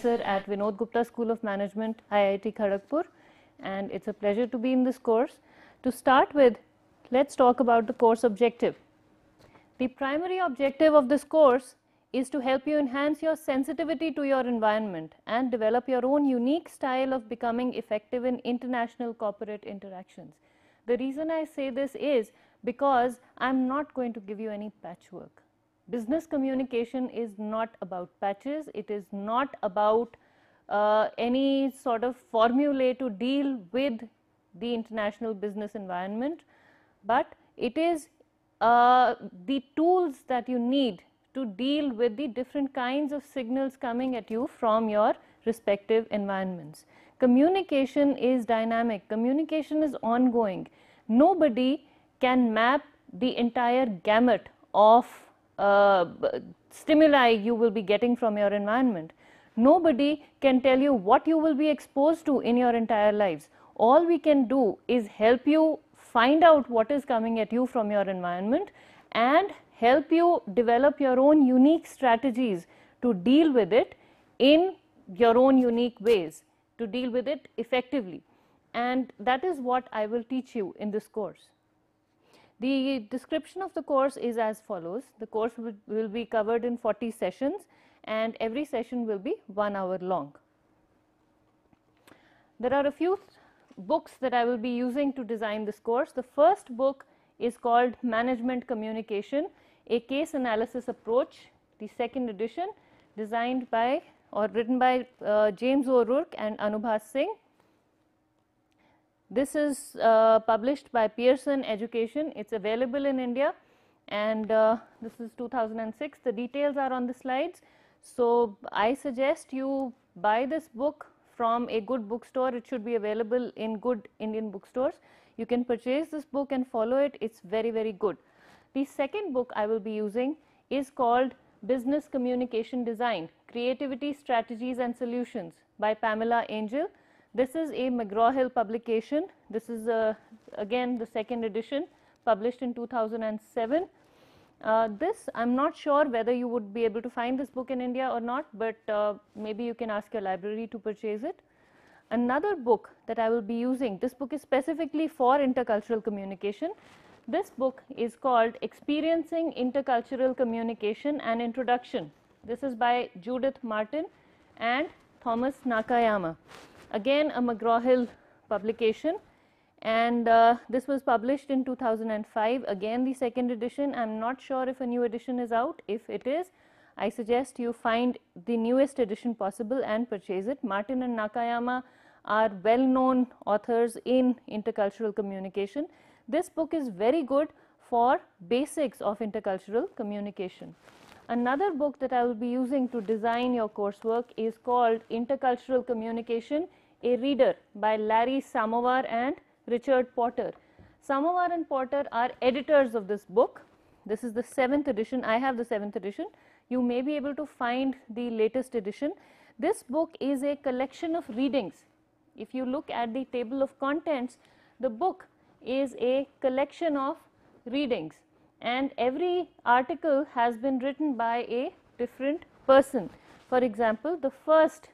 professor at Vinod Gupta School of Management, IIT Kharagpur, and it's a pleasure to be in this course. To start with, let's talk about the course objective. The primary objective of this course is to help you enhance your sensitivity to your environment and develop your own unique style of becoming effective in international corporate interactions. The reason I say this is because I'm not going to give you any patchwork business communication is not about patches, it is not about uh, any sort of formulae to deal with the international business environment, but it is uh, the tools that you need to deal with the different kinds of signals coming at you from your respective environments. Communication is dynamic, communication is ongoing. Nobody can map the entire gamut of uh, stimuli you will be getting from your environment. Nobody can tell you what you will be exposed to in your entire lives. All we can do is help you find out what is coming at you from your environment and help you develop your own unique strategies to deal with it in your own unique ways, to deal with it effectively. And that is what I will teach you in this course. The description of the course is as follows. The course will, be covered in 40 sessions and every session will be 1 hour long. There are a few books that I will be using to design this course. The first book is called Management Communication, a case analysis approach, the second edition designed by or written by uh, James O'Rourke and Anubha Singh. This is uh, published by Pearson Education. It's available in India and uh, this is 2006. The details are on the slides. So, I suggest you buy this book from a good bookstore. It should be available in good Indian bookstores. You can purchase this book and follow it. It's very, very good. The second book I will be using is called Business Communication Design, Creativity Strategies and Solutions by Pamela Angel. This is a McGraw-Hill publication. This is a, uh, again the second edition published in 2007. Uh, this I am not sure whether you would be able to find this book in India or not, but uh, maybe you can ask your library to purchase it. Another book that I will be using, this book is specifically for intercultural communication. This book is called Experiencing Intercultural Communication and Introduction. This is by Judith Martin and Thomas Nakayama again a McGraw-Hill publication and uh, this was published in 2005 again the second edition I am not sure if a new edition is out if it is I suggest you find the newest edition possible and purchase it. Martin and Nakayama are well known authors in intercultural communication. This book is very good for basics of intercultural communication. Another book that I will be using to design your coursework is called Intercultural Communication a Reader by Larry Samovar and Richard Potter. Samovar and Potter are editors of this book. This is the seventh edition. I have the seventh edition. You may be able to find the latest edition. This book is a collection of readings. If you look at the table of contents, the book is a collection of readings and every article has been written by a different person. For example, the first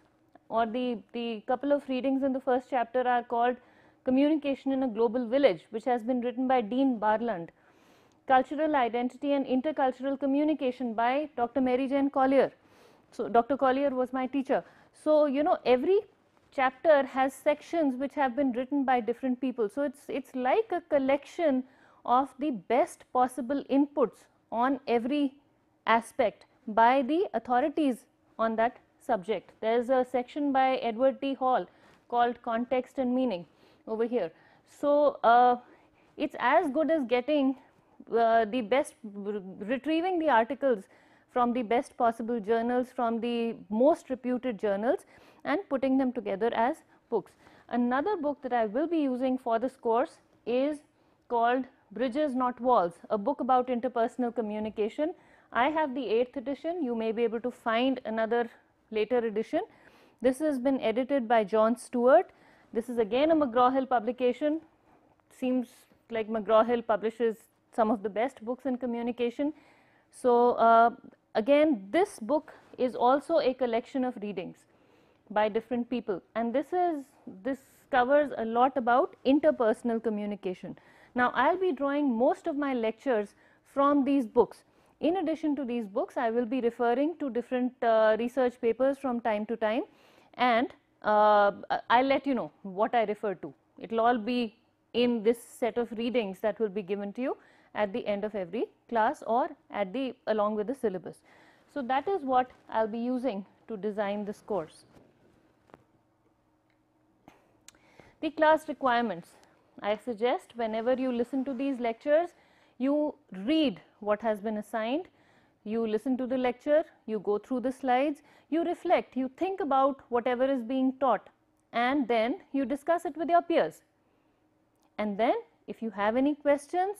or the, the couple of readings in the first chapter are called Communication in a Global Village, which has been written by Dean Barland, Cultural Identity and Intercultural Communication by Dr. Mary Jane Collier. So, Dr. Collier was my teacher. So, you know, every chapter has sections which have been written by different people. So, it's, it's like a collection of the best possible inputs on every aspect by the authorities on that subject. There is a section by Edward T. Hall called Context and Meaning over here. So, uh, it is as good as getting uh, the best, retrieving the articles from the best possible journals, from the most reputed journals and putting them together as books. Another book that I will be using for this course is called Bridges Not Walls, a book about interpersonal communication. I have the 8th edition, you may be able to find another later edition. This has been edited by John Stewart. This is again a McGraw-Hill publication. Seems like McGraw-Hill publishes some of the best books in communication. So, uh, again this book is also a collection of readings by different people and this is this covers a lot about interpersonal communication. Now, I will be drawing most of my lectures from these books. In addition to these books, I will be referring to different uh, research papers from time to time and uh, I'll let you know what I refer to. It will all be in this set of readings that will be given to you at the end of every class or at the along with the syllabus. So, that is what I will be using to design this course. The class requirements I suggest whenever you listen to these lectures you read what has been assigned, you listen to the lecture, you go through the slides, you reflect, you think about whatever is being taught and then you discuss it with your peers. And then if you have any questions,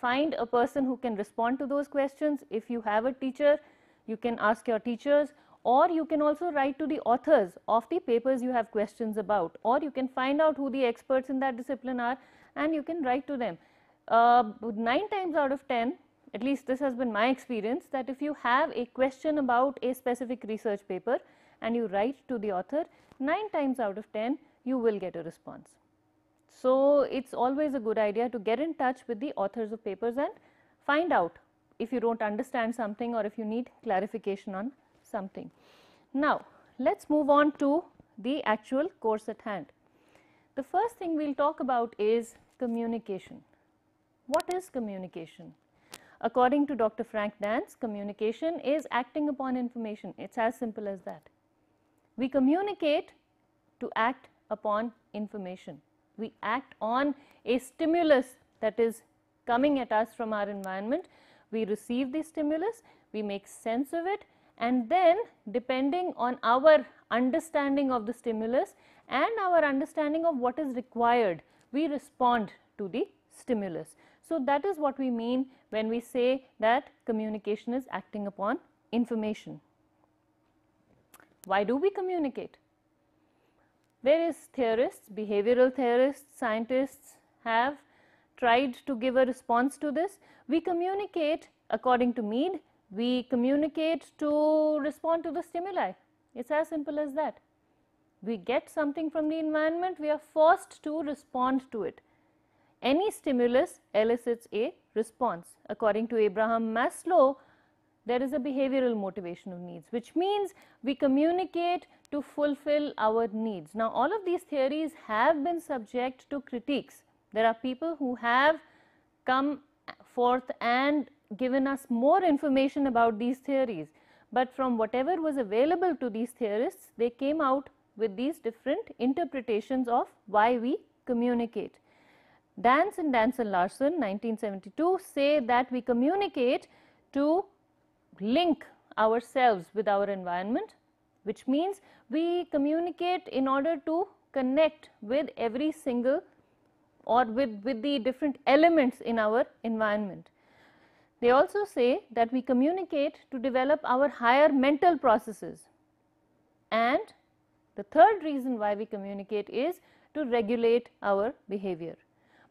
find a person who can respond to those questions. If you have a teacher, you can ask your teachers or you can also write to the authors of the papers you have questions about or you can find out who the experts in that discipline are and you can write to them uh, 9 times out of 10, at least this has been my experience, that if you have a question about a specific research paper and you write to the author, 9 times out of 10 you will get a response. So, it is always a good idea to get in touch with the authors of papers and find out if you do not understand something or if you need clarification on something. Now, let us move on to the actual course at hand. The first thing we will talk about is communication. What is communication? According to Dr. Frank Dance, communication is acting upon information. It's as simple as that. We communicate to act upon information. We act on a stimulus that is coming at us from our environment. We receive the stimulus, we make sense of it and then depending on our understanding of the stimulus and our understanding of what is required, we respond to the stimulus. So, that is what we mean when we say that communication is acting upon information. Why do we communicate? Various theorists, behavioral theorists, scientists have tried to give a response to this. We communicate according to Mead, we communicate to respond to the stimuli. It is as simple as that. We get something from the environment, we are forced to respond to it. Any stimulus elicits a response. According to Abraham Maslow, there is a behavioral motivation of needs, which means we communicate to fulfill our needs. Now, all of these theories have been subject to critiques. There are people who have come forth and given us more information about these theories. But from whatever was available to these theorists, they came out with these different interpretations of why we communicate. Dance and Dance and Larson 1972 say that we communicate to link ourselves with our environment which means we communicate in order to connect with every single or with, with the different elements in our environment. They also say that we communicate to develop our higher mental processes and the third reason why we communicate is to regulate our behavior.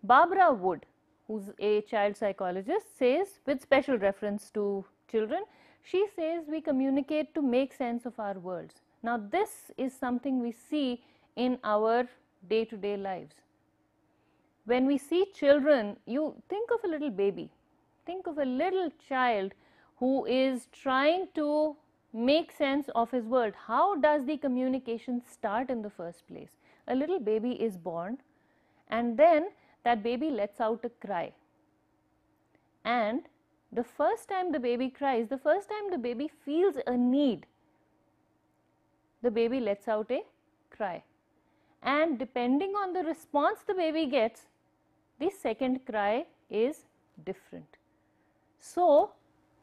Barbara Wood, who's a child psychologist, says with special reference to children, she says we communicate to make sense of our worlds. Now, this is something we see in our day to day lives. When we see children, you think of a little baby, think of a little child who is trying to make sense of his world. How does the communication start in the first place? A little baby is born and then that baby lets out a cry. And the first time the baby cries, the first time the baby feels a need, the baby lets out a cry. And depending on the response the baby gets, the second cry is different. So,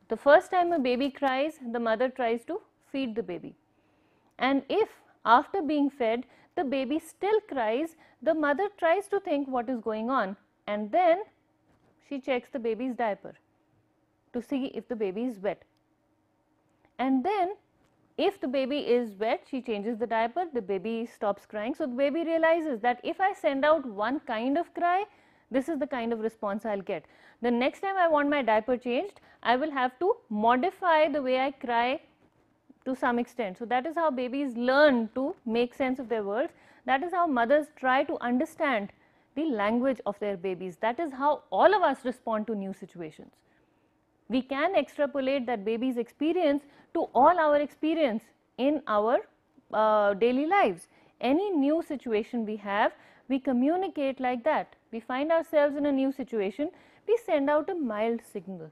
the first time a baby cries, the mother tries to feed the baby. And if after being fed, the baby still cries, the mother tries to think what is going on and then she checks the baby's diaper to see if the baby is wet. And then if the baby is wet, she changes the diaper, the baby stops crying. So the baby realizes that if I send out one kind of cry, this is the kind of response I will get. The next time I want my diaper changed, I will have to modify the way I cry to some extent. So, that is how babies learn to make sense of their world. That is how mothers try to understand the language of their babies. That is how all of us respond to new situations. We can extrapolate that baby's experience to all our experience in our uh, daily lives. Any new situation we have, we communicate like that. We find ourselves in a new situation, we send out a mild signal.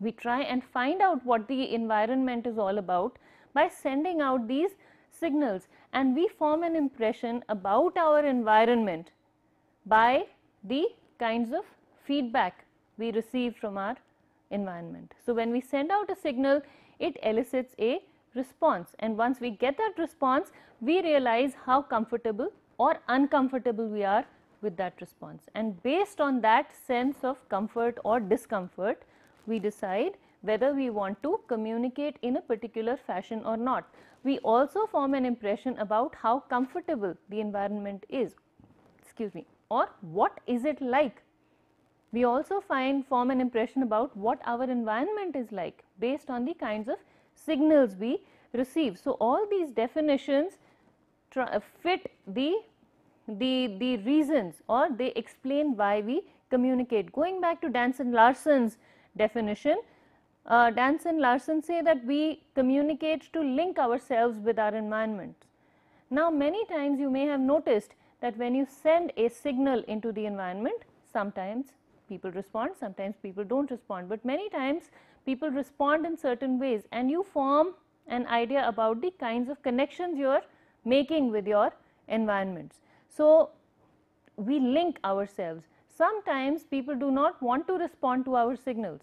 We try and find out what the environment is all about by sending out these signals and we form an impression about our environment by the kinds of feedback we receive from our environment. So, when we send out a signal it elicits a response and once we get that response we realize how comfortable or uncomfortable we are with that response and based on that sense of comfort or discomfort we decide whether we want to communicate in a particular fashion or not. We also form an impression about how comfortable the environment is, excuse me, or what is it like. We also find form an impression about what our environment is like based on the kinds of signals we receive. So, all these definitions uh, fit the, the, the reasons or they explain why we communicate. Going back to Danson Larson's definition. Uh, Dance and Larson say that we communicate to link ourselves with our environment. Now many times you may have noticed that when you send a signal into the environment, sometimes people respond, sometimes people do not respond, but many times people respond in certain ways and you form an idea about the kinds of connections you are making with your environments. So, we link ourselves. Sometimes people do not want to respond to our signals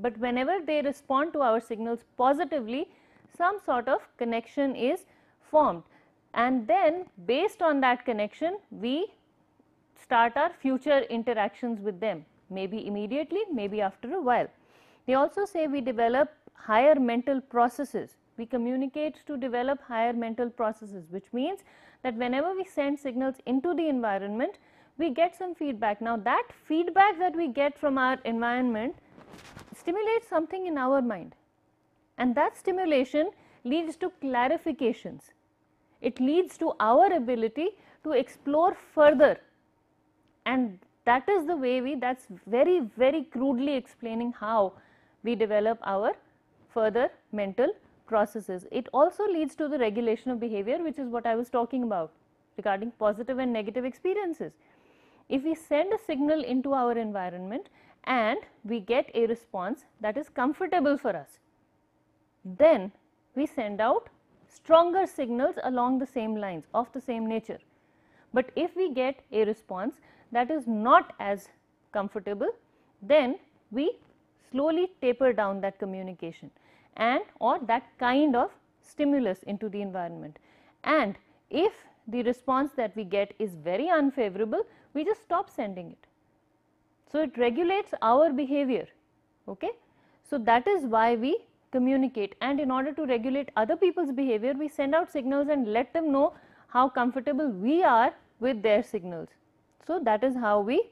but whenever they respond to our signals positively some sort of connection is formed and then based on that connection we start our future interactions with them maybe immediately maybe after a while. They also say we develop higher mental processes we communicate to develop higher mental processes which means that whenever we send signals into the environment we get some feedback. Now that feedback that we get from our environment stimulates something in our mind and that stimulation leads to clarifications. It leads to our ability to explore further and that is the way we that is very very crudely explaining how we develop our further mental processes. It also leads to the regulation of behavior which is what I was talking about regarding positive and negative experiences. If we send a signal into our environment and we get a response that is comfortable for us. Then we send out stronger signals along the same lines of the same nature. But if we get a response that is not as comfortable, then we slowly taper down that communication and or that kind of stimulus into the environment. And if the response that we get is very unfavorable, we just stop sending it. So, it regulates our behavior. Okay? So, that is why we communicate and in order to regulate other people's behavior, we send out signals and let them know how comfortable we are with their signals. So, that is how we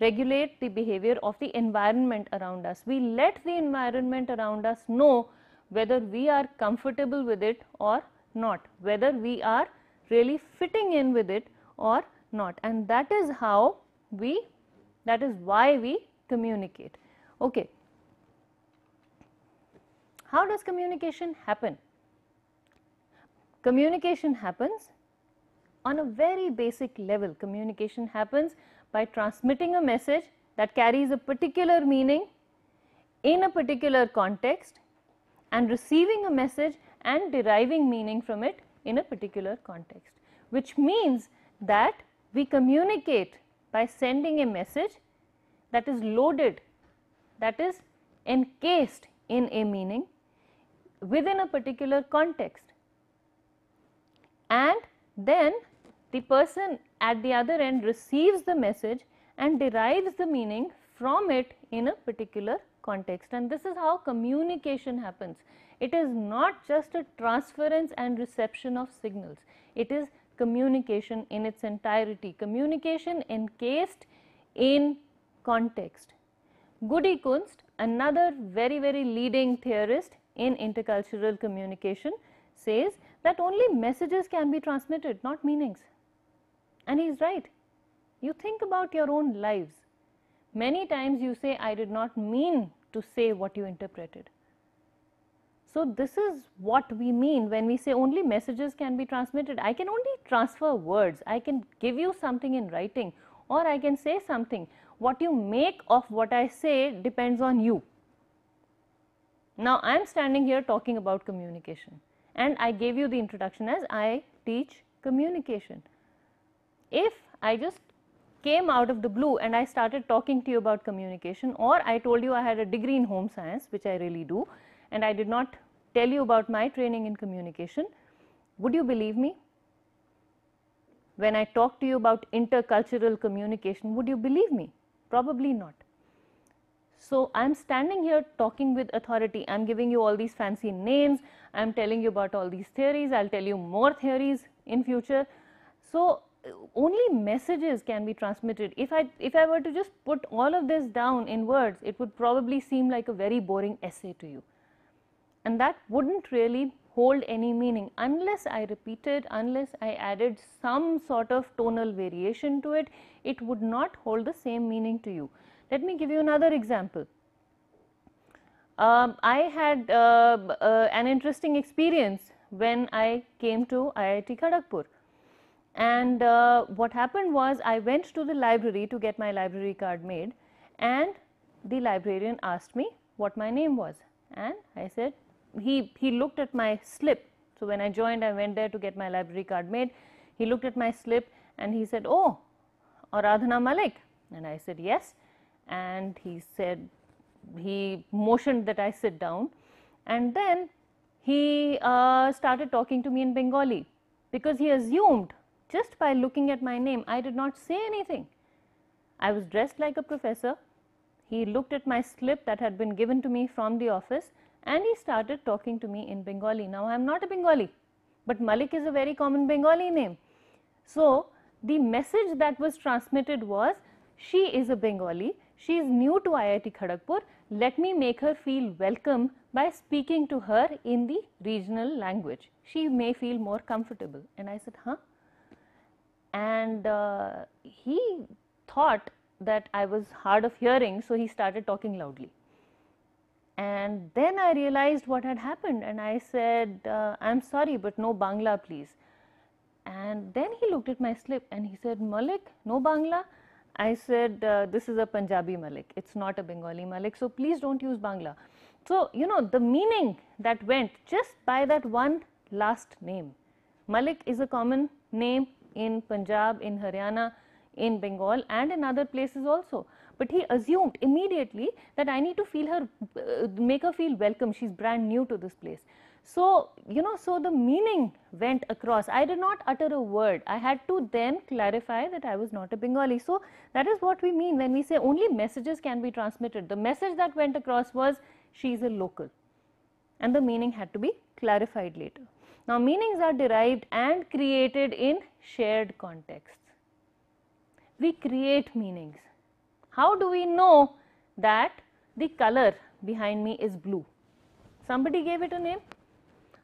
regulate the behavior of the environment around us. We let the environment around us know whether we are comfortable with it or not, whether we are really fitting in with it or not and that is how we that is why we communicate. Okay. How does communication happen? Communication happens on a very basic level. Communication happens by transmitting a message that carries a particular meaning in a particular context and receiving a message and deriving meaning from it in a particular context, which means that we communicate by sending a message that is loaded that is encased in a meaning within a particular context and then the person at the other end receives the message and derives the meaning from it in a particular context and this is how communication happens. It is not just a transference and reception of signals, it is communication in its entirety, communication encased in context. Goody Kunst, another very, very leading theorist in intercultural communication says that only messages can be transmitted, not meanings. And he is right. You think about your own lives. Many times you say, I did not mean to say what you interpreted. So, this is what we mean when we say only messages can be transmitted. I can only transfer words, I can give you something in writing or I can say something. What you make of what I say depends on you. Now, I am standing here talking about communication and I gave you the introduction as I teach communication. If I just came out of the blue and I started talking to you about communication or I told you I had a degree in home science which I really do and I did not tell you about my training in communication, would you believe me? When I talk to you about intercultural communication, would you believe me? Probably not. So, I am standing here talking with authority, I am giving you all these fancy names, I am telling you about all these theories, I will tell you more theories in future. So, only messages can be transmitted. If I, if I were to just put all of this down in words, it would probably seem like a very boring essay to you and that wouldn't really hold any meaning unless I repeated, unless I added some sort of tonal variation to it, it would not hold the same meaning to you. Let me give you another example. Um, I had uh, uh, an interesting experience when I came to IIT Kharagpur and uh, what happened was I went to the library to get my library card made and the librarian asked me what my name was and I said he, he looked at my slip. So, when I joined I went there to get my library card made. He looked at my slip and he said, oh Aradhana Malik and I said yes and he said he motioned that I sit down and then he uh, started talking to me in Bengali because he assumed just by looking at my name I did not say anything. I was dressed like a professor. He looked at my slip that had been given to me from the office and he started talking to me in Bengali. Now, I am not a Bengali, but Malik is a very common Bengali name. So, the message that was transmitted was she is a Bengali, she is new to IIT Kharagpur, let me make her feel welcome by speaking to her in the regional language. She may feel more comfortable. And I said, huh? And uh, he thought that I was hard of hearing, so he started talking loudly. And then I realized what had happened and I said, uh, I'm sorry, but no Bangla, please. And then he looked at my slip and he said, Malik, no Bangla? I said, uh, This is a Punjabi Malik, it's not a Bengali Malik, so please don't use Bangla. So, you know, the meaning that went just by that one last name. Malik is a common name in Punjab, in Haryana, in Bengal, and in other places also. But he assumed immediately that I need to feel her, uh, make her feel welcome. She's brand new to this place. So, you know, so the meaning went across. I did not utter a word. I had to then clarify that I was not a Bengali. So, that is what we mean when we say only messages can be transmitted. The message that went across was she is a local and the meaning had to be clarified later. Now, meanings are derived and created in shared contexts. We create meanings how do we know that the color behind me is blue? Somebody gave it a name.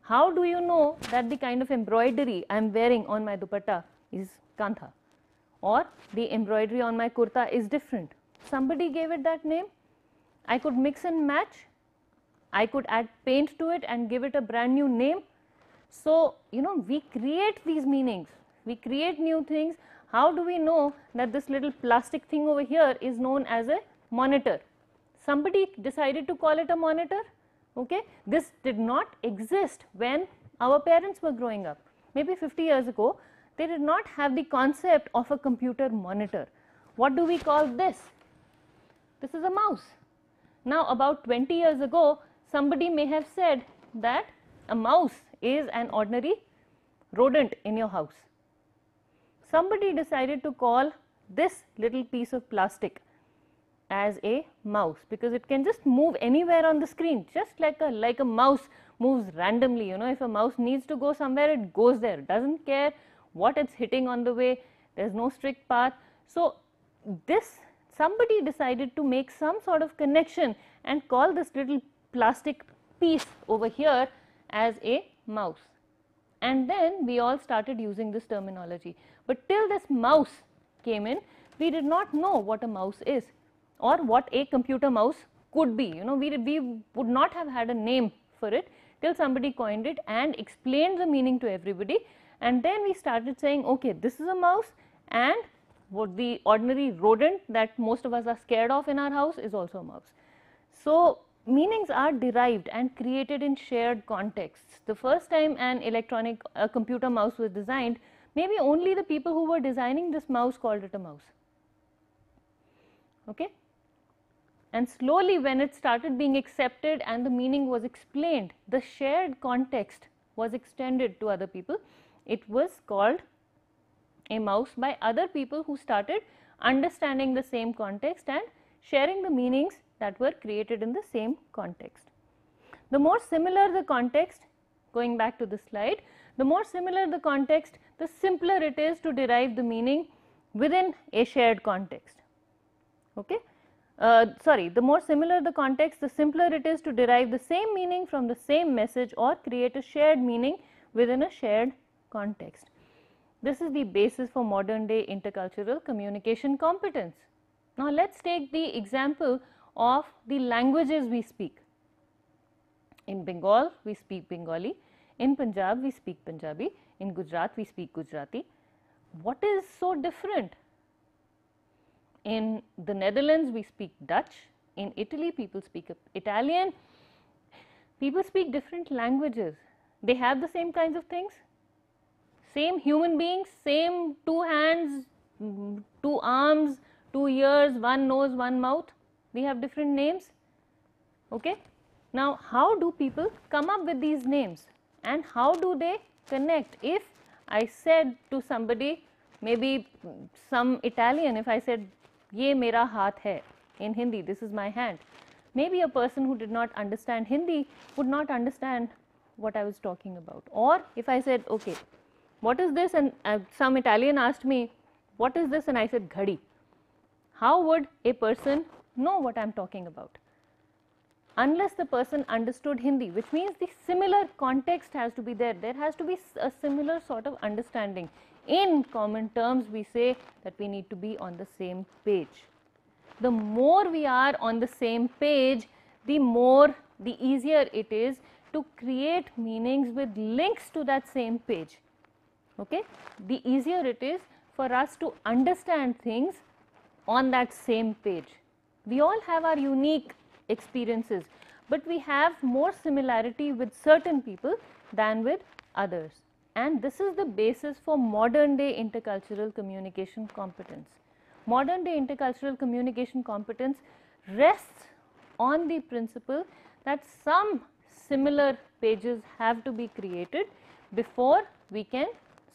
How do you know that the kind of embroidery I am wearing on my dupatta is kantha or the embroidery on my kurta is different? Somebody gave it that name. I could mix and match. I could add paint to it and give it a brand new name. So, you know, we create these meanings, we create new things how do we know that this little plastic thing over here is known as a monitor? Somebody decided to call it a monitor, okay. This did not exist when our parents were growing up. Maybe 50 years ago, they did not have the concept of a computer monitor. What do we call this? This is a mouse. Now about 20 years ago, somebody may have said that a mouse is an ordinary rodent in your house somebody decided to call this little piece of plastic as a mouse because it can just move anywhere on the screen just like a like a mouse moves randomly you know if a mouse needs to go somewhere it goes there doesn't care what it's hitting on the way there's no strict path so this somebody decided to make some sort of connection and call this little plastic piece over here as a mouse and then we all started using this terminology but till this mouse came in, we did not know what a mouse is or what a computer mouse could be. You know, we, we would not have had a name for it till somebody coined it and explained the meaning to everybody. And then we started saying, okay, this is a mouse and what the ordinary rodent that most of us are scared of in our house is also a mouse. So, meanings are derived and created in shared contexts. The first time an electronic computer mouse was designed Maybe only the people who were designing this mouse called it a mouse. Okay? And slowly when it started being accepted and the meaning was explained, the shared context was extended to other people. It was called a mouse by other people who started understanding the same context and sharing the meanings that were created in the same context. The more similar the context, going back to the slide, the more similar the context, the simpler it is to derive the meaning within a shared context. Okay? Uh, sorry, the more similar the context, the simpler it is to derive the same meaning from the same message or create a shared meaning within a shared context. This is the basis for modern day intercultural communication competence. Now, let us take the example of the languages we speak. In Bengal, we speak Bengali. In Punjab, we speak Punjabi. In Gujarat, we speak Gujarati. What is so different? In the Netherlands, we speak Dutch. In Italy, people speak Italian. People speak different languages. They have the same kinds of things. Same human beings, same two hands, two arms, two ears, one nose, one mouth. We have different names. Okay? Now, how do people come up with these names? and how do they connect if I said to somebody maybe some Italian if I said ye mera haath hai in Hindi this is my hand maybe a person who did not understand Hindi would not understand what I was talking about or if I said okay what is this and uh, some Italian asked me what is this and I said ghadi how would a person know what I am talking about unless the person understood Hindi, which means the similar context has to be there. There has to be a similar sort of understanding. In common terms, we say that we need to be on the same page. The more we are on the same page, the more, the easier it is to create meanings with links to that same page. Okay? The easier it is for us to understand things on that same page. We all have our unique experiences. But we have more similarity with certain people than with others. And this is the basis for modern day intercultural communication competence. Modern day intercultural communication competence rests on the principle that some similar pages have to be created before we can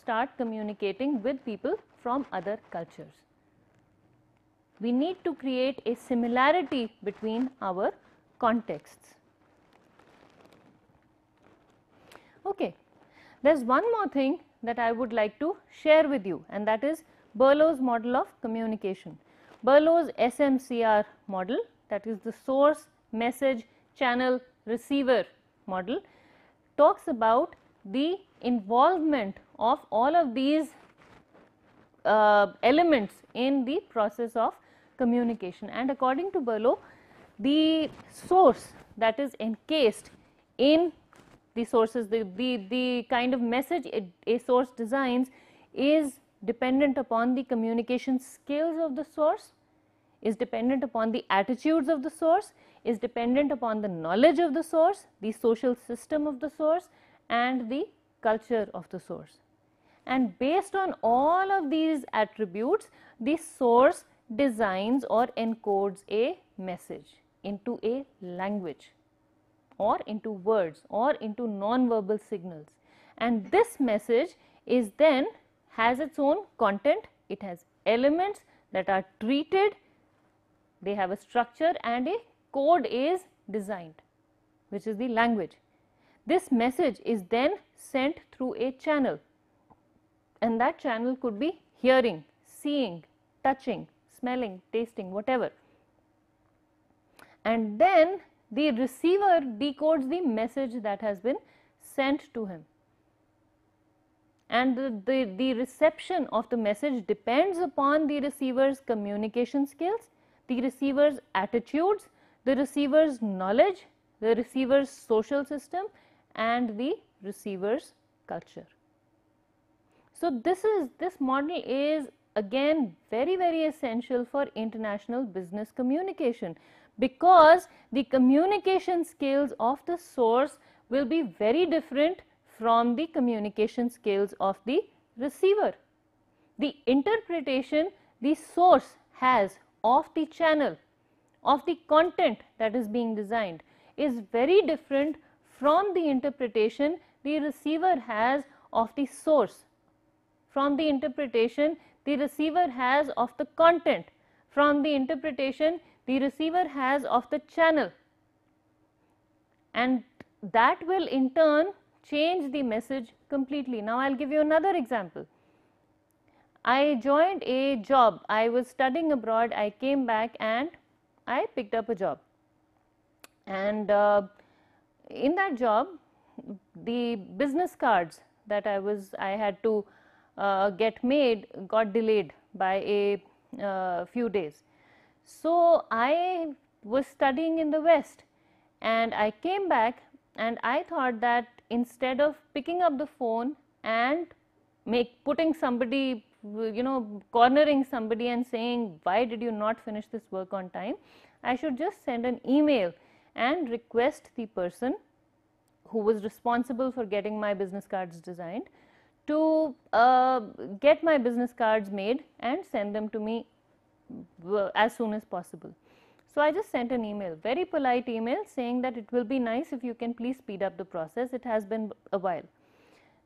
start communicating with people from other cultures we need to create a similarity between our contexts. Okay. There is one more thing that I would like to share with you and that is Burlow's model of communication. Burlow's SMCR model that is the source, message, channel, receiver model talks about the involvement of all of these uh, elements in the process of communication. And according to Berlow, the source that is encased in the sources, the, the, the kind of message a source designs is dependent upon the communication skills of the source, is dependent upon the attitudes of the source, is dependent upon the knowledge of the source, the social system of the source and the culture of the source. And based on all of these attributes, the source designs or encodes a message into a language or into words or into non-verbal signals and this message is then has its own content, it has elements that are treated, they have a structure and a code is designed which is the language. This message is then sent through a channel and that channel could be hearing, seeing, touching, smelling, tasting, whatever. And then the receiver decodes the message that has been sent to him. And the, the, the reception of the message depends upon the receiver's communication skills, the receiver's attitudes, the receiver's knowledge, the receiver's social system and the receiver's culture. So, this is this model is again very very essential for international business communication because the communication skills of the source will be very different from the communication skills of the receiver. The interpretation the source has of the channel of the content that is being designed is very different from the interpretation the receiver has of the source. From the interpretation the receiver has of the content, from the interpretation the receiver has of the channel and that will in turn change the message completely. Now, I will give you another example. I joined a job, I was studying abroad, I came back and I picked up a job and uh, in that job the business cards that I was I had to uh, get made got delayed by a uh, few days. So, I was studying in the west and I came back and I thought that instead of picking up the phone and make putting somebody you know cornering somebody and saying why did you not finish this work on time I should just send an email and request the person who was responsible for getting my business cards designed to uh, get my business cards made and send them to me uh, as soon as possible. So, I just sent an email, very polite email saying that it will be nice if you can please speed up the process, it has been a while.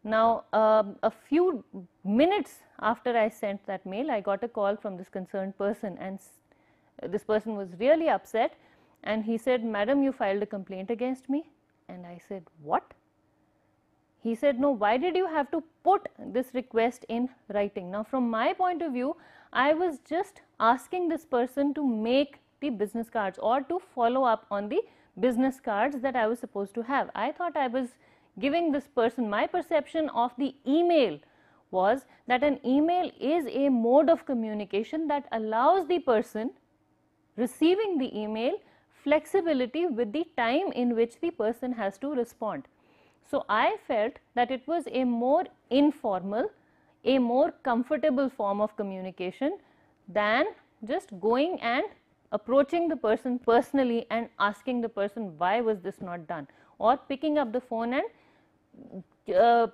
Now, uh, a few minutes after I sent that mail, I got a call from this concerned person and this person was really upset and he said, Madam, you filed a complaint against me. And I said, What? He said, no, why did you have to put this request in writing? Now, from my point of view, I was just asking this person to make the business cards or to follow up on the business cards that I was supposed to have. I thought I was giving this person my perception of the email was that an email is a mode of communication that allows the person receiving the email flexibility with the time in which the person has to respond. So, I felt that it was a more informal, a more comfortable form of communication than just going and approaching the person personally and asking the person why was this not done or picking up the phone and uh,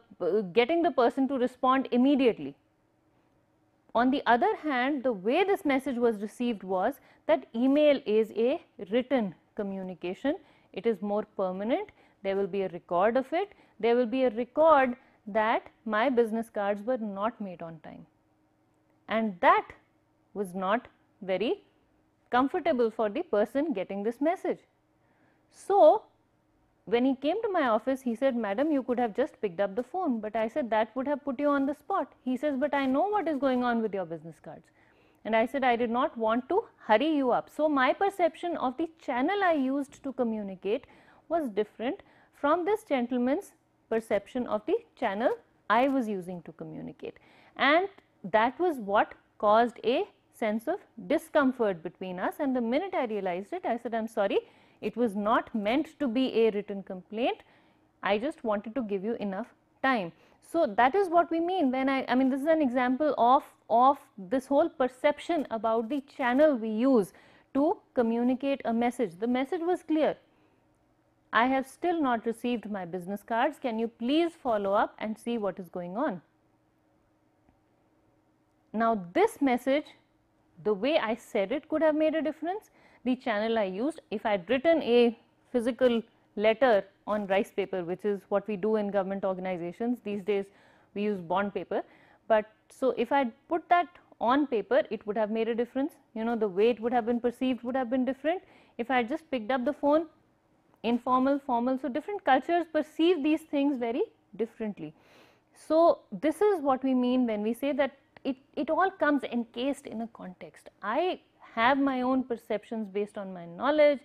getting the person to respond immediately. On the other hand, the way this message was received was that email is a written communication, it is more permanent, there will be a record of it. There will be a record that my business cards were not made on time. And that was not very comfortable for the person getting this message. So, when he came to my office, he said, Madam, you could have just picked up the phone. But I said, That would have put you on the spot. He says, But I know what is going on with your business cards. And I said, I did not want to hurry you up. So, my perception of the channel I used to communicate was different from this gentleman's perception of the channel I was using to communicate and that was what caused a sense of discomfort between us and the minute I realized it I said I am sorry it was not meant to be a written complaint I just wanted to give you enough time. So that is what we mean when I, I mean this is an example of, of this whole perception about the channel we use to communicate a message. The message was clear I have still not received my business cards. Can you please follow up and see what is going on? Now, this message, the way I said it could have made a difference. The channel I used, if I had written a physical letter on rice paper, which is what we do in government organizations, these days we use bond paper. But so, if I had put that on paper, it would have made a difference. You know, the way it would have been perceived would have been different. If I had just picked up the phone, informal, formal. So, different cultures perceive these things very differently. So, this is what we mean when we say that it, it all comes encased in a context. I have my own perceptions based on my knowledge,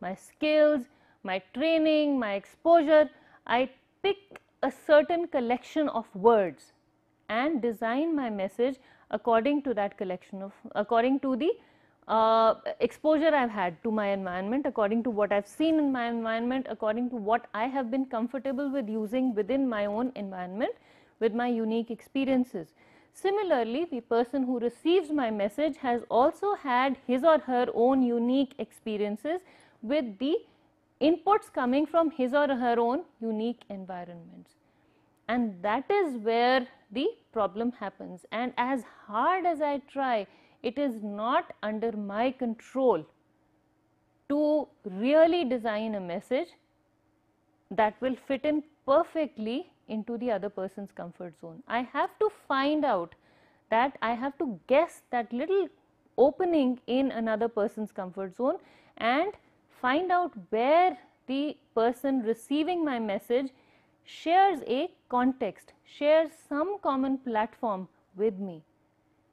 my skills, my training, my exposure. I pick a certain collection of words and design my message according to that collection of according to the uh, exposure I've had to my environment, according to what I've seen in my environment, according to what I have been comfortable with using within my own environment with my unique experiences. Similarly, the person who receives my message has also had his or her own unique experiences with the inputs coming from his or her own unique environments. And that is where the problem happens. And as hard as I try, it is not under my control to really design a message that will fit in perfectly into the other person's comfort zone. I have to find out that I have to guess that little opening in another person's comfort zone and find out where the person receiving my message shares a context, shares some common platform with me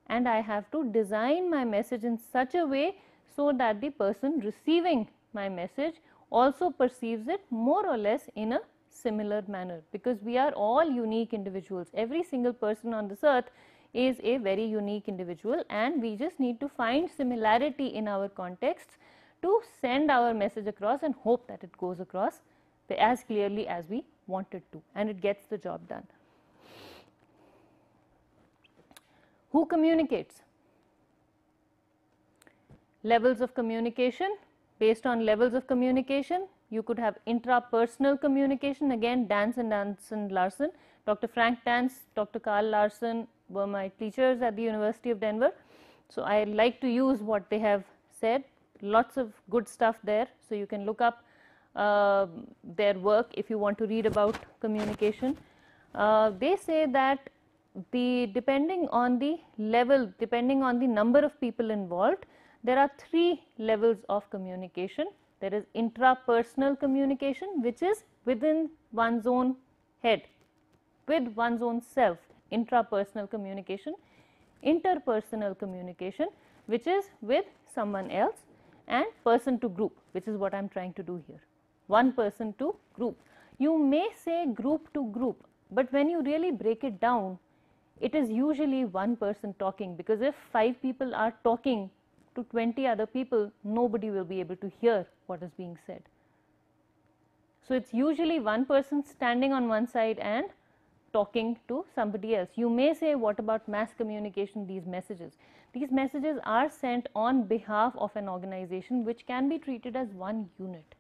and I have to design my message in such a way so that the person receiving my message also perceives it more or less in a similar manner because we are all unique individuals. Every single person on this earth is a very unique individual and we just need to find similarity in our contexts to send our message across and hope that it goes across as clearly as we want it to and it gets the job done. Who communicates? Levels of communication. Based on levels of communication, you could have intrapersonal communication. Again, Dance and Dance and Larson. Dr. Frank Dance, Dr. Carl Larson were my teachers at the University of Denver. So, I like to use what they have said. Lots of good stuff there. So, you can look up uh, their work if you want to read about communication. Uh, they say that the depending on the level, depending on the number of people involved, there are three levels of communication. There is intrapersonal communication which is within one's own head, with one's own self, intrapersonal communication, interpersonal communication which is with someone else and person to group which is what I am trying to do here, one person to group. You may say group to group, but when you really break it down it is usually one person talking because if five people are talking to 20 other people, nobody will be able to hear what is being said. So, it is usually one person standing on one side and talking to somebody else. You may say what about mass communication these messages. These messages are sent on behalf of an organization which can be treated as one unit.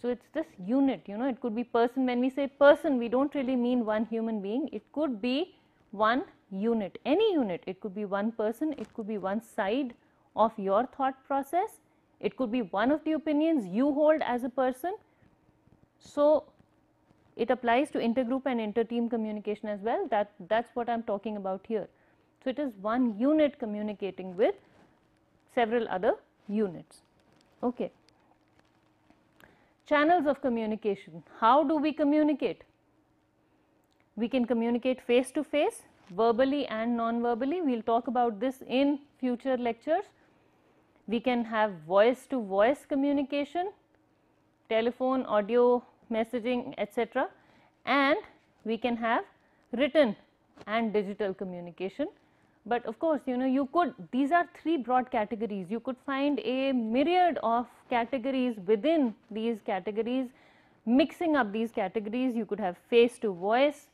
So, it is this unit you know it could be person when we say person we do not really mean one human being it could be one unit, any unit. It could be one person, it could be one side of your thought process, it could be one of the opinions you hold as a person. So, it applies to intergroup and interteam communication as well that that's what i'm talking about here so it is one unit communicating with several other units okay channels of communication how do we communicate we can communicate face to face verbally and non-verbally. We will talk about this in future lectures. We can have voice to voice communication, telephone, audio, messaging, etc. And we can have written and digital communication. But of course, you know, you could, these are three broad categories. You could find a myriad of categories within these categories. Mixing up these categories, you could have face to voice,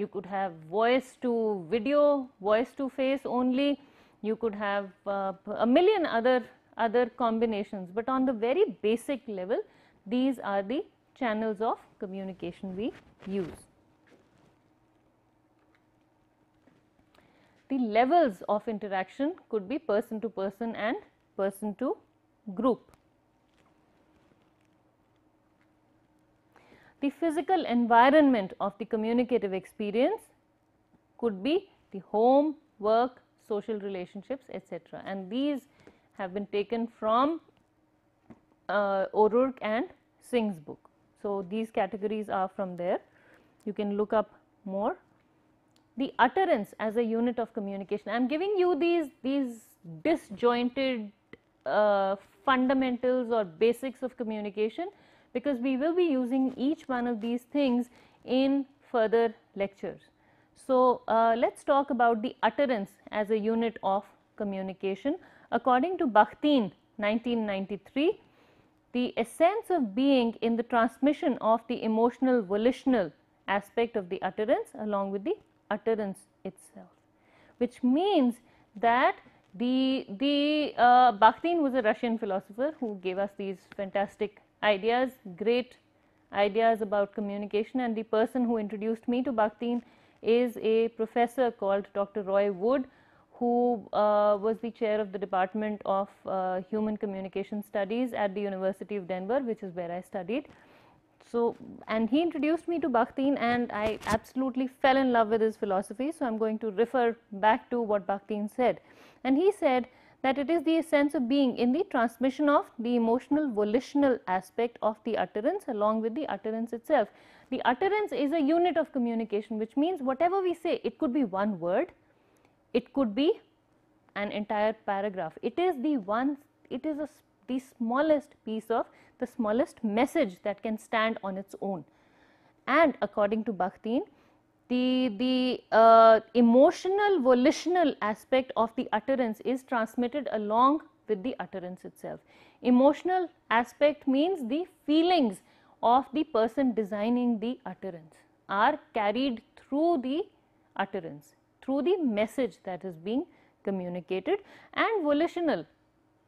you could have voice to video, voice to face only, you could have uh, a million other, other combinations, but on the very basic level these are the channels of communication we use. The levels of interaction could be person to person and person to group. the physical environment of the communicative experience could be the home, work, social relationships etc. And these have been taken from uh, O'Rourke and Singh's book. So, these categories are from there, you can look up more. The utterance as a unit of communication, I am giving you these, these disjointed uh, fundamentals or basics of communication, because we will be using each one of these things in further lectures. So, uh, let us talk about the utterance as a unit of communication. According to Bakhtin 1993, the essence of being in the transmission of the emotional volitional aspect of the utterance along with the utterance itself, which means that the, the uh, Bakhtin was a Russian philosopher who gave us these fantastic ideas, great ideas about communication and the person who introduced me to Bhaktin is a professor called Dr. Roy Wood who uh, was the chair of the Department of uh, Human Communication Studies at the University of Denver which is where I studied. So, and he introduced me to Bakhtin and I absolutely fell in love with his philosophy. So, I am going to refer back to what Bakhtin said. And he said that it is the sense of being in the transmission of the emotional volitional aspect of the utterance along with the utterance itself. The utterance is a unit of communication which means whatever we say it could be one word, it could be an entire paragraph. It is the one, it is a, the smallest piece of the smallest message that can stand on its own. And according to Bakhtin, the, the uh, emotional volitional aspect of the utterance is transmitted along with the utterance itself. Emotional aspect means the feelings of the person designing the utterance are carried through the utterance, through the message that is being communicated and volitional.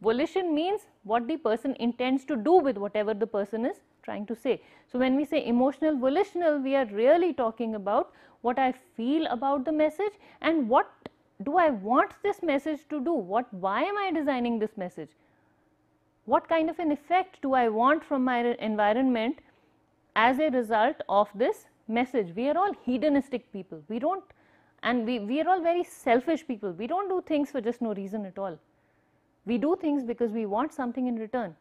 Volition means what the person intends to do with whatever the person is trying to say. So, when we say emotional volitional, we are really talking about what I feel about the message and what do I want this message to do? What, why am I designing this message? What kind of an effect do I want from my environment as a result of this message? We are all hedonistic people. We don't, and we, we are all very selfish people. We don't do things for just no reason at all. We do things because we want something in return.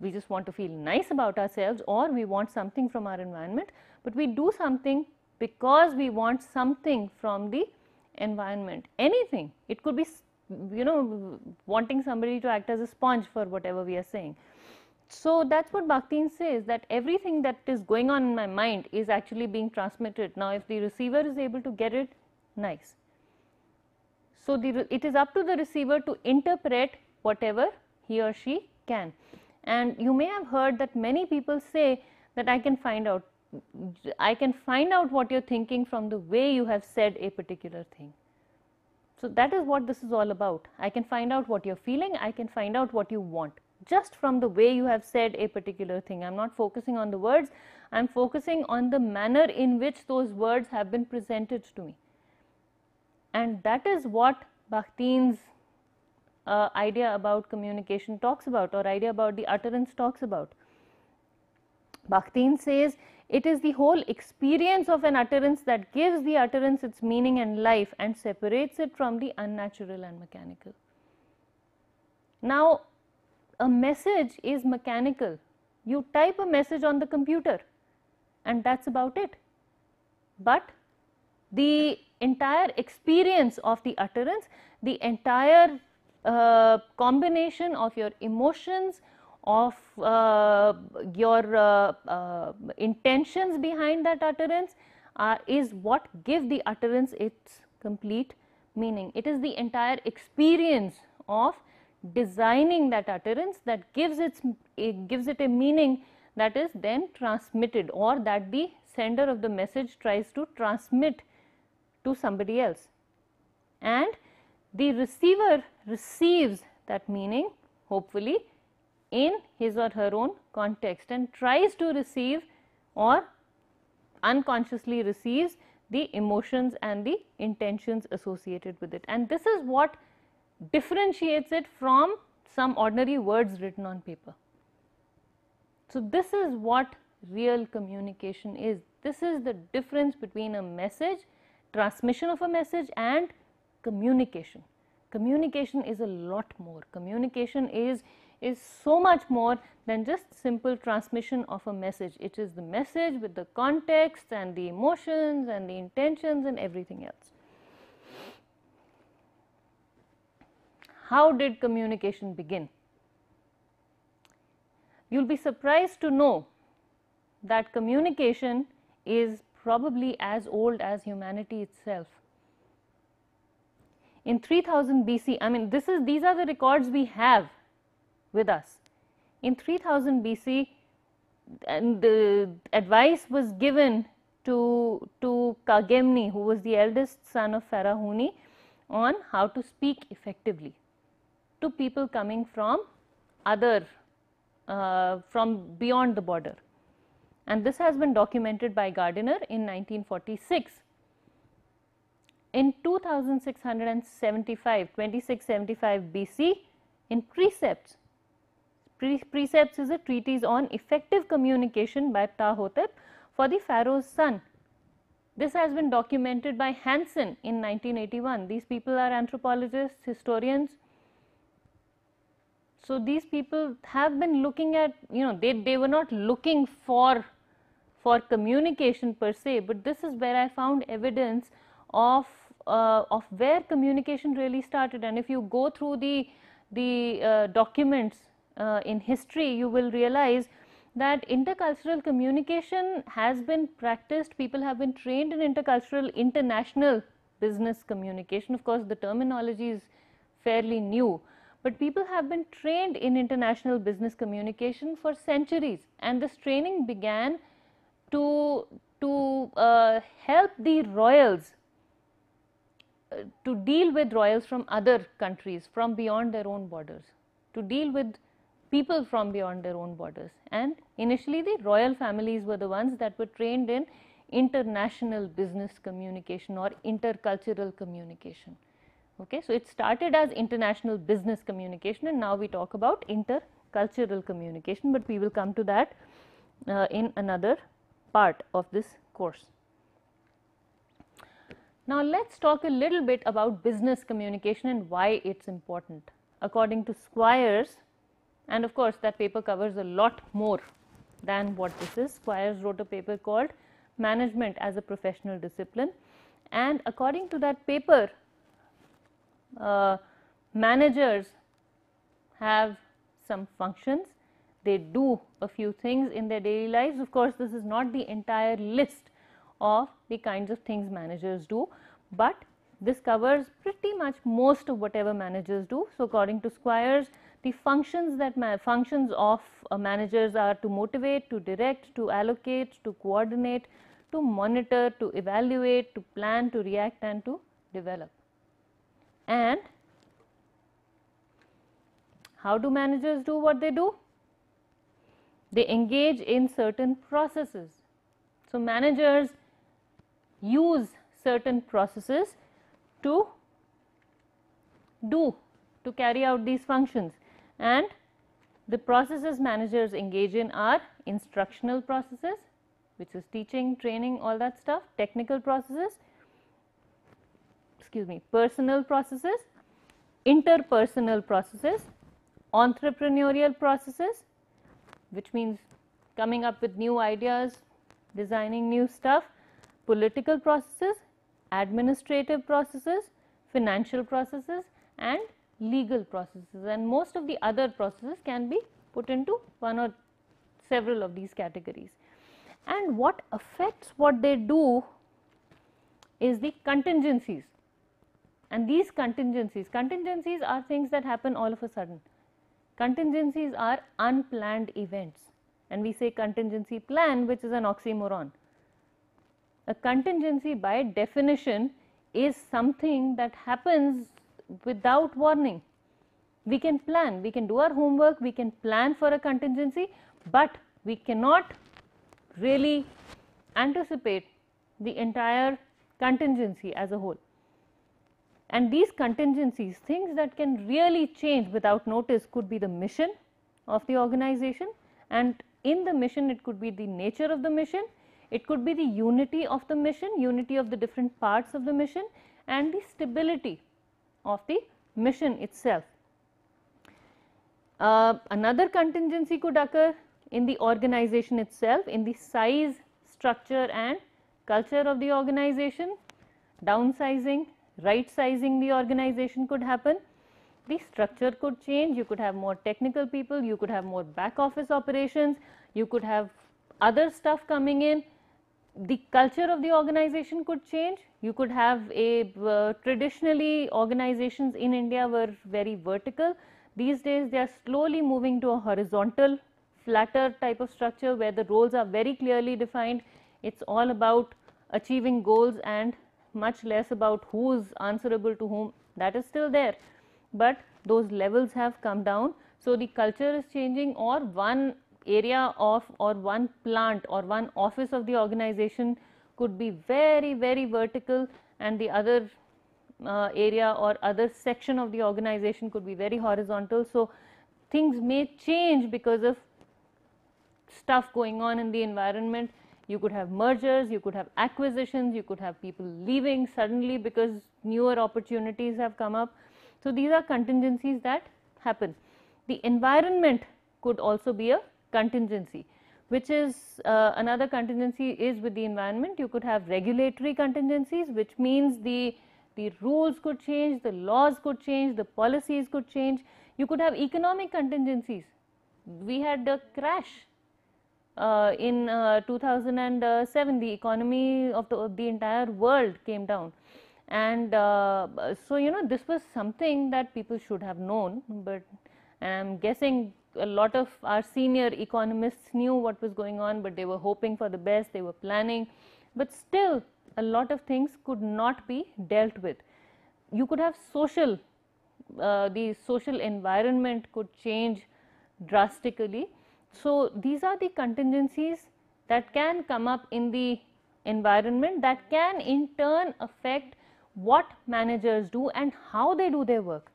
We just want to feel nice about ourselves or we want something from our environment, but we do something because we want something from the environment, anything. It could be you know wanting somebody to act as a sponge for whatever we are saying. So that's what Bakhtin says that everything that is going on in my mind is actually being transmitted. Now if the receiver is able to get it, nice. So the, it is up to the receiver to interpret whatever he or she can. And you may have heard that many people say that I can find out I can find out what you are thinking from the way you have said a particular thing. So, that is what this is all about. I can find out what you are feeling, I can find out what you want just from the way you have said a particular thing. I am not focusing on the words, I am focusing on the manner in which those words have been presented to me. And that is what Bakhtin's uh, idea about communication talks about or idea about the utterance talks about. Bakhtin says it is the whole experience of an utterance that gives the utterance its meaning and life and separates it from the unnatural and mechanical. Now, a message is mechanical. You type a message on the computer and that's about it. But the entire experience of the utterance, the entire uh, combination of your emotions, of uh, your uh, uh, intentions behind that utterance uh, is what give the utterance its complete meaning. It is the entire experience of designing that utterance that gives, its, it gives it a meaning that is then transmitted or that the sender of the message tries to transmit to somebody else. And the receiver receives that meaning hopefully in his or her own context and tries to receive or unconsciously receives the emotions and the intentions associated with it. And this is what differentiates it from some ordinary words written on paper. So, this is what real communication is. This is the difference between a message, transmission of a message and communication. Communication is a lot more. Communication is is so much more than just simple transmission of a message. It is the message with the context and the emotions and the intentions and everything else. How did communication begin? You will be surprised to know that communication is probably as old as humanity itself. In 3000 BC, I mean this is these are the records we have with us. In 3000 BC, and the advice was given to, to Kagemni, who was the eldest son of Farahuni, on how to speak effectively to people coming from other, uh, from beyond the border. And this has been documented by Gardiner in 1946. In 2675, 2675 BC, in precepts, Pre Precepts is a treatise on effective communication by Ptahotep for the pharaoh's son. This has been documented by Hansen in 1981. These people are anthropologists, historians. So, these people have been looking at, you know, they, they were not looking for, for communication per se, but this is where I found evidence of, uh, of where communication really started. And if you go through the, the uh, documents uh, in history you will realize that intercultural communication has been practiced, people have been trained in intercultural international business communication. Of course, the terminology is fairly new, but people have been trained in international business communication for centuries and this training began to, to uh, help the royals uh, to deal with royals from other countries from beyond their own borders to deal with people from beyond their own borders. And initially the royal families were the ones that were trained in international business communication or intercultural communication. Okay, so it started as international business communication and now we talk about intercultural communication, but we will come to that uh, in another part of this course. Now, let us talk a little bit about business communication and why it is important. According to Squires, and of course that paper covers a lot more than what this is. Squires wrote a paper called Management as a Professional Discipline and according to that paper uh, managers have some functions, they do a few things in their daily lives. Of course, this is not the entire list of the kinds of things managers do, but this covers pretty much most of whatever managers do. So, according to Squires, the functions that functions of uh, managers are to motivate, to direct, to allocate, to coordinate, to monitor, to evaluate, to plan, to react and to develop. And how do managers do what they do? They engage in certain processes. So, managers use certain processes to do to carry out these functions and the processes managers engage in are instructional processes which is teaching, training all that stuff, technical processes, excuse me, personal processes, interpersonal processes, entrepreneurial processes which means coming up with new ideas, designing new stuff, political processes, administrative processes, financial processes and legal processes and most of the other processes can be put into one or several of these categories. And what affects what they do is the contingencies and these contingencies, contingencies are things that happen all of a sudden. Contingencies are unplanned events and we say contingency plan which is an oxymoron. A contingency by definition is something that happens without warning. We can plan, we can do our homework, we can plan for a contingency, but we cannot really anticipate the entire contingency as a whole. And these contingencies, things that can really change without notice could be the mission of the organization and in the mission it could be the nature of the mission, it could be the unity of the mission, unity of the different parts of the mission and the stability of the mission itself. Uh, another contingency could occur in the organization itself, in the size, structure and culture of the organization, downsizing, right sizing the organization could happen. The structure could change, you could have more technical people, you could have more back office operations, you could have other stuff coming in the culture of the organization could change. You could have a uh, traditionally organizations in India were very vertical. These days they are slowly moving to a horizontal flatter type of structure where the roles are very clearly defined. It's all about achieving goals and much less about who is answerable to whom that is still there, but those levels have come down. So, the culture is changing or one area of or one plant or one office of the organization could be very very vertical and the other uh, area or other section of the organization could be very horizontal. So, things may change because of stuff going on in the environment. You could have mergers, you could have acquisitions, you could have people leaving suddenly because newer opportunities have come up. So, these are contingencies that happen. The environment could also be a contingency which is uh, another contingency is with the environment you could have regulatory contingencies which means the the rules could change the laws could change the policies could change you could have economic contingencies we had a crash uh, in uh, 2007 the economy of the, of the, entire world came down and uh, so you know this was something that people should have known but i'm guessing a lot of our senior economists knew what was going on, but they were hoping for the best, they were planning, but still a lot of things could not be dealt with. You could have social, uh, the social environment could change drastically. So, these are the contingencies that can come up in the environment that can in turn affect what managers do and how they do their work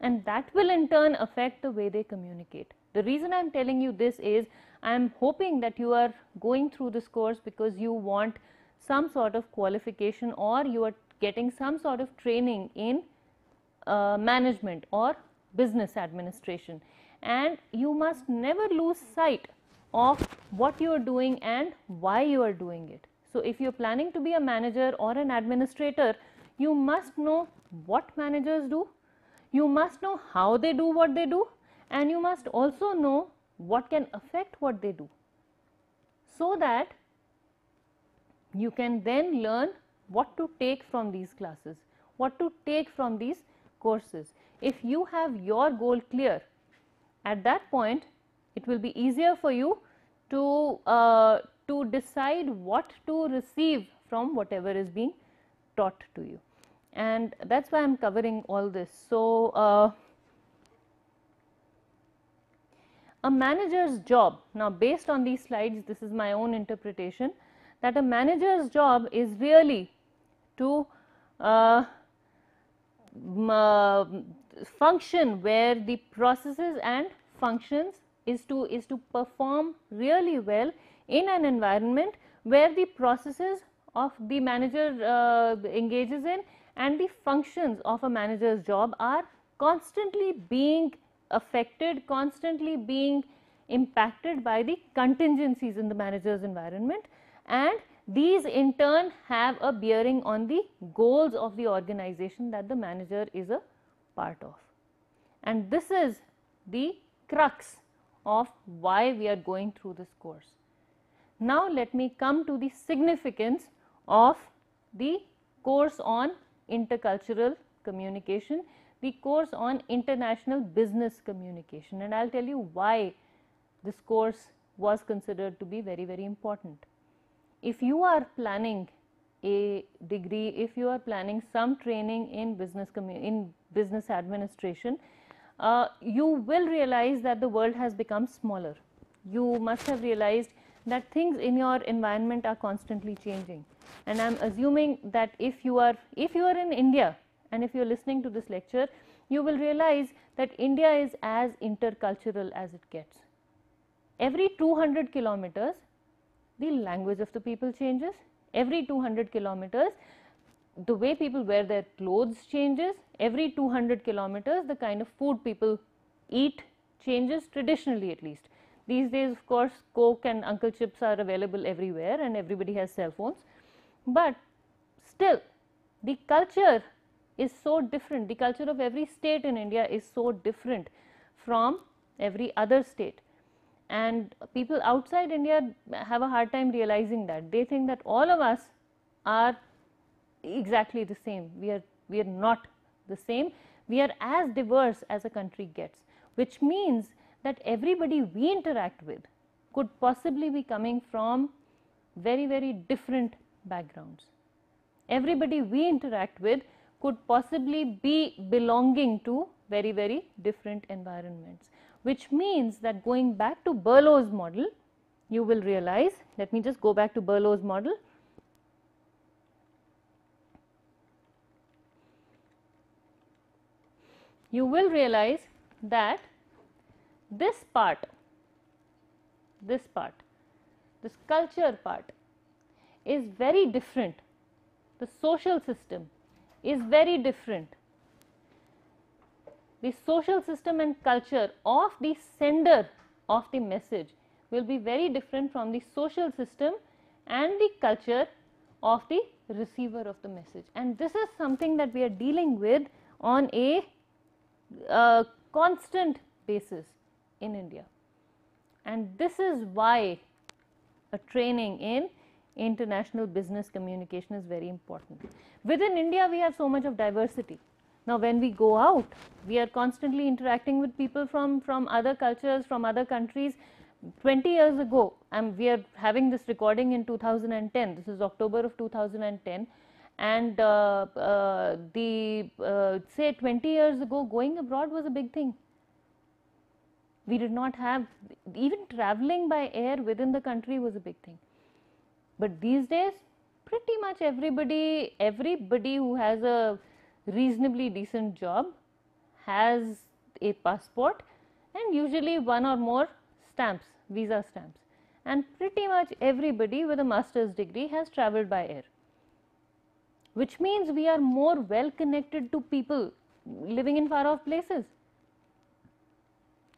and that will in turn affect the way they communicate. The reason I am telling you this is I am hoping that you are going through this course because you want some sort of qualification or you are getting some sort of training in uh, management or business administration and you must never lose sight of what you are doing and why you are doing it. So, if you are planning to be a manager or an administrator, you must know what managers do, you must know how they do what they do and you must also know what can affect what they do so that you can then learn what to take from these classes, what to take from these courses. If you have your goal clear at that point, it will be easier for you to, uh, to decide what to receive from whatever is being taught to you. And that is why I am covering all this. So, uh, a manager's job, now based on these slides this is my own interpretation that a manager's job is really to uh, uh, function where the processes and functions is to is to perform really well in an environment where the processes of the manager uh, engages in and the functions of a manager's job are constantly being affected, constantly being impacted by the contingencies in the manager's environment and these in turn have a bearing on the goals of the organization that the manager is a part of. And this is the crux of why we are going through this course. Now let me come to the significance of the course on intercultural communication the course on international business communication and I will tell you why this course was considered to be very very important. If you are planning a degree, if you are planning some training in business in business administration, uh, you will realize that the world has become smaller. You must have realized that things in your environment are constantly changing and I am assuming that if you are if you are in India and if you are listening to this lecture, you will realize that India is as intercultural as it gets. Every 200 kilometers, the language of the people changes. Every 200 kilometers, the way people wear their clothes changes. Every 200 kilometers, the kind of food people eat changes traditionally at least. These days of course, Coke and Uncle Chips are available everywhere and everybody has cell phones. But still the culture is so different, the culture of every state in India is so different from every other state. And people outside India have a hard time realizing that. They think that all of us are exactly the same. We are, we are not the same. We are as diverse as a country gets, which means that everybody we interact with could possibly be coming from very, very different backgrounds. Everybody we interact with could possibly be belonging to very, very different environments, which means that going back to Burlow's model, you will realize, let me just go back to Burlow's model. You will realize that this part, this part, this culture part is very different. The social system is very different. The social system and culture of the sender of the message will be very different from the social system and the culture of the receiver of the message. And this is something that we are dealing with on a uh, constant basis in India. And this is why a training in international business communication is very important. Within India, we have so much of diversity. Now, when we go out, we are constantly interacting with people from, from other cultures, from other countries. 20 years ago, and we are having this recording in 2010, this is October of 2010 and uh, uh, the uh, say 20 years ago going abroad was a big thing we did not have even traveling by air within the country was a big thing but these days, pretty much everybody, everybody who has a reasonably decent job has a passport and usually one or more stamps, visa stamps. And pretty much everybody with a master's degree has traveled by air, which means we are more well connected to people living in far off places.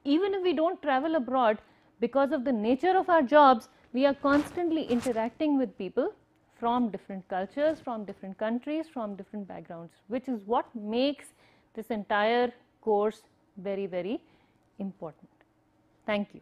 Even if we don't travel abroad because of the nature of our jobs, we are constantly interacting with people from different cultures, from different countries, from different backgrounds, which is what makes this entire course very, very important. Thank you.